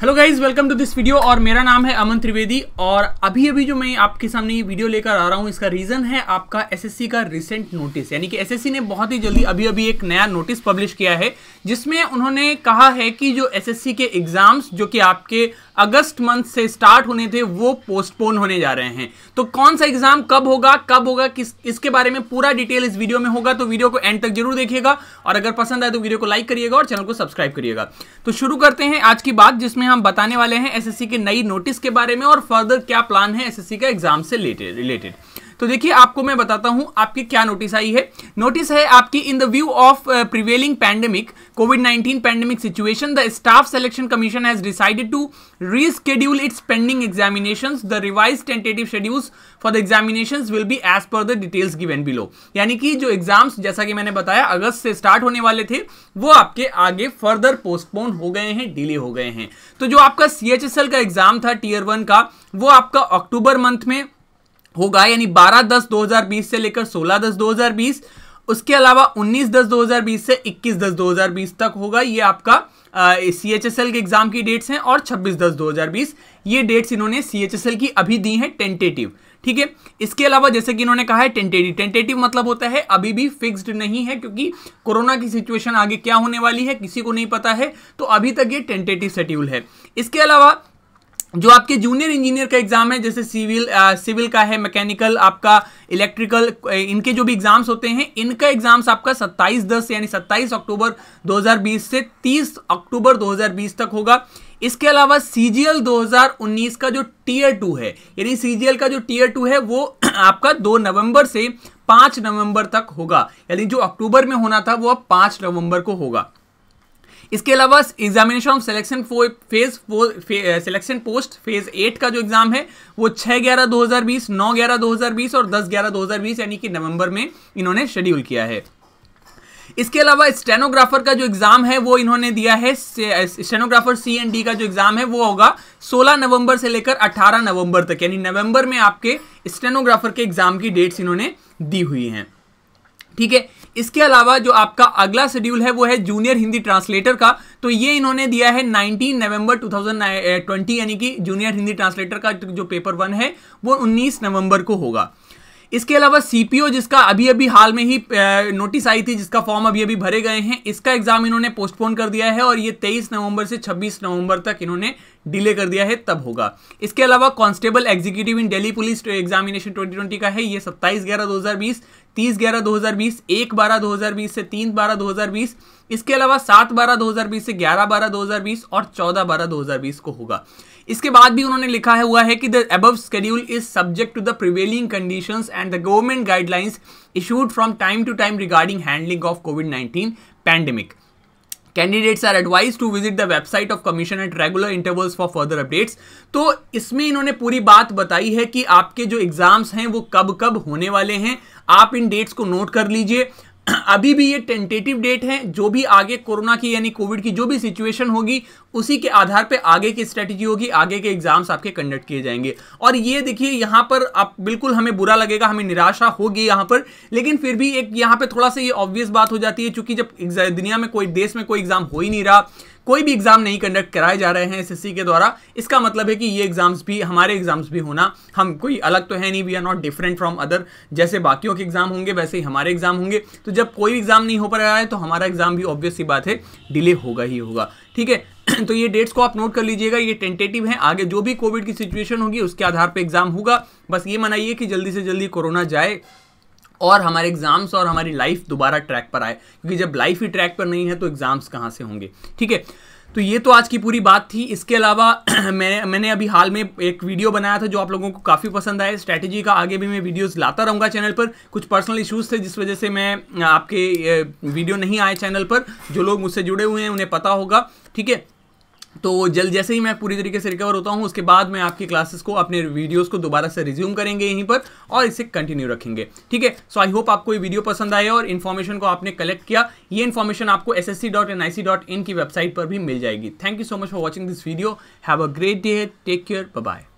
hello guys welcome to this video और मेरा नाम है अमन त्रिवेदी और अभी अभी जो मैं आपके सामने ये वीडियो लेकर आ रहा हूँ इसका रीज़न है आपका एसएससी का रिसेंट नोटिस यानी कि एसएससी ने बहुत ही जल्दी अभी अभी एक नया नोटिस पब्लिश किया है जिसमें उन्होंने कहा है कि जो एसएससी के एग्ज़ाम्स जो कि आपके अगस्त मंथ से स्टार्ट होने थे वो पोस्टपोन होने जा रहे हैं तो कौन सा एग्जाम कब होगा कब होगा किस इसके बारे में पूरा डिटेल इस वीडियो में होगा तो वीडियो को एंड तक जरूर देखिएगा और अगर पसंद आए तो वीडियो को लाइक करिएगा और चैनल को सब्सक्राइब करिएगा तो शुरू करते हैं आज की बात जिसमें हम बताने वाले हैं एस के नई नोटिस के बारे में और फर्दर क्या प्लान है एस का एग्जाम से रिलेटेड तो देखिए आपको मैं बताता हूं आपकी क्या नोटिस आई है नोटिस है आपकी in the view of prevailing pandemic COVID 19 pandemic situation the staff selection commission has decided to reschedule its pending examination the revise tentative schedules for the examination will be as per the details given below यानी कि जो exams जैसा कि मैंने बताया अगस्त से start होने वाले थे वो आपके आगे फर्दर पोस्टपोन हो गए हैं डिले हो गए हैं तो जो आपका सी का एग्जाम था टीयर वन का वो आपका अक्टूबर मंथ में होगा यानी 12 दस 2020 से लेकर 16 दस 2020 उसके अलावा 19 दस 2020 से 21 दस 2020 तक होगा ये आपका सी एच एस एल के एग्ज़ाम की डेट्स हैं और 26 दस 2020 ये डेट्स इन्होंने सी एच एस एल की अभी दी हैं टेंटेटिव ठीक है इसके अलावा जैसे कि इन्होंने कहा है टेंटेटिव टेंटेटिव मतलब होता है अभी भी फिक्स्ड नहीं है क्योंकि कोरोना की सिचुएशन आगे क्या होने वाली है किसी को नहीं पता है तो अभी तक ये टेंटेटिव शेड्यूल है इसके अलावा जो आपके जूनियर इंजीनियर का एग्जाम है जैसे सिविल सिविल का है मैकेनिकल आपका इलेक्ट्रिकल इनके जो भी एग्जाम्स होते हैं इनका एग्जाम्स आपका 27 दस यानी 27 अक्टूबर 2020 से 30 अक्टूबर 2020 तक होगा इसके अलावा सी जी एल का जो टीयर टू है यानी सी का जो टीयर टू है वो आपका दो नवंबर से पाँच नवंबर तक होगा यानी जो अक्टूबर में होना था वो अब पाँच नवंबर को होगा इसके अलावा examination of selection phase selection post phase eight का जो एग्जाम है वो छः ग्यारह दो हज़ार बीस नौ ग्यारह दो हज़ार बीस और दस ग्यारह दो हज़ार बीस यानी कि नवंबर में इन्होंने शेड्यूल किया है इसके अलावा स्टेनोग्राफर का जो एग्ज़ाम है वो इन्होंने दिया है स्टेनोग्राफर सी एंड डी का जो एग्ज़ाम है वो होगा 16 नवंबर से लेकर 18 नवंबर तक यानी नवंबर में आपके स्टेनोग्राफर के एग्ज़ाम की डेट्स इन्होंने दी हुई हैं ठीक है इसके अलावा जो आपका अगला शेड्यूल है वो है जूनियर हिंदी ट्रांसलेटर का तो ये इन्होंने दिया है 19 नवंबर 2020 यानी कि जूनियर हिंदी ट्रांसलेटर का जो पेपर वन है वो 19 नवंबर को होगा इसके अलावा सीपीओ जिसका अभी अभी हाल में ही नोटिस आई थी जिसका फॉर्म अभी अभी भरे गए हैं इसका एग्जाम इन्होंने पोस्टपोन कर दिया है और ये 23 नवंबर से 26 नवंबर तक इन्होंने डिले कर दिया है तब होगा इसके अलावा constable executive in Delhi police examination 2020 का है ये 27 ग्यारह 2020 30 ग्यारह 2020 1 बारह 2020 से 3 बारह 2020 इसके अलावा 7 बारह 2020 से 11 बारह 2020 और 14 बारह 2020 को होगा इसके बाद भी उन्होंने लिखा है हुआ है कि the above schedule is subject to the prevailing condition and the government guidelines issued from time to time regarding handling of COVID nineteen pandemic candidates are advise to visit the website of commission at regular intervals for further updates तो इसमें इन्होंने पूरी बात बताई है कि आपके जो एग्जाम्स हैं वो कब कब होने वाले हैं आप इन डेट्स को नोट कर लीजिए अभी भी ये टेंटेटिव डेट है जो भी आगे कोरोना की यानी कोविड की जो भी सिचुएशन होगी उसी के आधार पे आगे की स्ट्रेटजी होगी आगे के एग्जाम्स आपके कंडक्ट किए जाएंगे और ये देखिए यहाँ पर आप बिल्कुल हमें बुरा लगेगा हमें निराशा होगी यहाँ पर लेकिन फिर भी एक यहाँ पे थोड़ा सा ये ऑब्वियस बात हो जाती है चूंकि जब दुनिया में कोई देश में कोई एग्जाम हो ही नहीं रहा कोई भी एग्ज़ाम नहीं कंडक्ट कराए जा रहे हैं एस के द्वारा इसका मतलब है कि ये एग्ज़ाम्स भी हमारे एग्ज़ाम्स भी होना हम कोई अलग तो है नहीं we are not different from other जैसे बाकियों के एग्ज़ाम होंगे वैसे ही हमारे एग्ज़ाम होंगे तो जब कोई एग्ज़ाम नहीं हो पा रहा है तो हमारा एग्ज़ाम भी ऑब्वियसली बात है डिले होगा ही होगा ठीक है तो ये डेट्स को आप नोट कर लीजिएगा ये टेंटेटिव है आगे जो भी कोविड की सिचुएशन होगी उसके आधार पर एग्ज़ाम होगा बस ये मनाइए कि जल्दी से जल्दी कोरोना जाए और हमारे एग्जाम्स और हमारी लाइफ दोबारा ट्रैक पर आए क्योंकि जब लाइफ ही ट्रैक पर नहीं है तो एग्जाम्स कहाँ से होंगे ठीक है तो ये तो आज की पूरी बात थी इसके अलावा मैं मैंने अभी हाल में एक वीडियो बनाया था जो आप लोगों को काफ़ी पसंद आया स्ट्रैटेजी का आगे भी मैं वीडियोस लाता रहूँगा चैनल पर कुछ पर्सनल इश्यूज थे जिस वजह से मैं आपके वीडियो नहीं आए चैनल पर जो लोग मुझसे जुड़े हुए हैं उन्हें पता होगा ठीक है तो जल्द जैसे ही मैं पूरी तरीके से रिकवर होता हूँ उसके बाद मैं आपकी क्लासेस को अपने वीडियोस को दोबारा से रिज्यूम करेंगे यहीं पर और इसे कंटिन्यू रखेंगे ठीक है सो आई होप आपको ये वीडियो पसंद आया और इन्फॉर्मेशन को आपने कलेक्ट किया ये इन्फॉर्मेशन आपको एस एस की वेबसाइट पर भी मिल जाएगी thank you so much for watching this video have a great day take care bye